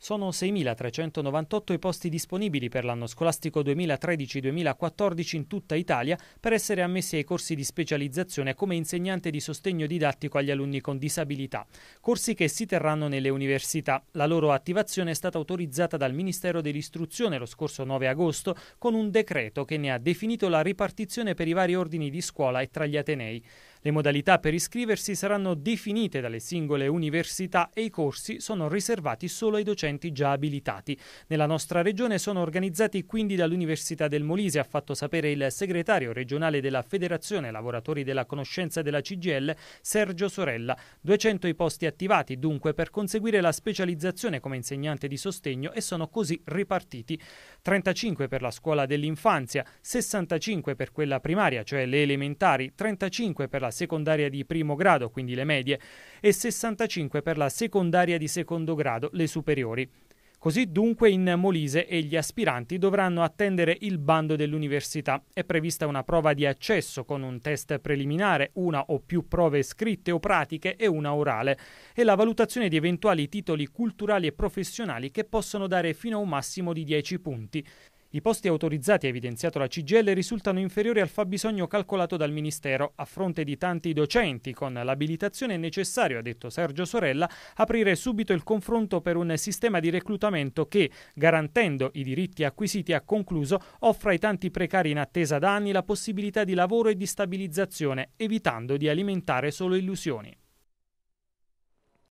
Sono 6.398 i posti disponibili per l'anno scolastico 2013-2014 in tutta Italia per essere ammessi ai corsi di specializzazione come insegnante di sostegno didattico agli alunni con disabilità, corsi che si terranno nelle università. La loro attivazione è stata autorizzata dal Ministero dell'Istruzione lo scorso 9 agosto con un decreto che ne ha definito la ripartizione per i vari ordini di scuola e tra gli Atenei. Le modalità per iscriversi saranno definite dalle singole università e i corsi sono riservati solo ai docenti già abilitati. Nella nostra regione sono organizzati quindi dall'Università del Molise, ha fatto sapere il segretario regionale della Federazione Lavoratori della Conoscenza della CGL, Sergio Sorella. 200 i posti attivati dunque per conseguire la specializzazione come insegnante di sostegno e sono così ripartiti 35 per la scuola dell'infanzia, 65 per quella primaria, cioè le elementari, 35 per la secondaria di primo grado, quindi le medie, e 65 per la secondaria di secondo grado, le superiori. Così dunque in Molise e gli aspiranti dovranno attendere il bando dell'università. È prevista una prova di accesso con un test preliminare, una o più prove scritte o pratiche e una orale e la valutazione di eventuali titoli culturali e professionali che possono dare fino a un massimo di 10 punti. I posti autorizzati, ha evidenziato la CGL, risultano inferiori al fabbisogno calcolato dal Ministero, a fronte di tanti docenti. Con l'abilitazione è necessario, ha detto Sergio Sorella, aprire subito il confronto per un sistema di reclutamento che, garantendo i diritti acquisiti a concluso, offra ai tanti precari in attesa da anni la possibilità di lavoro e di stabilizzazione, evitando di alimentare solo illusioni.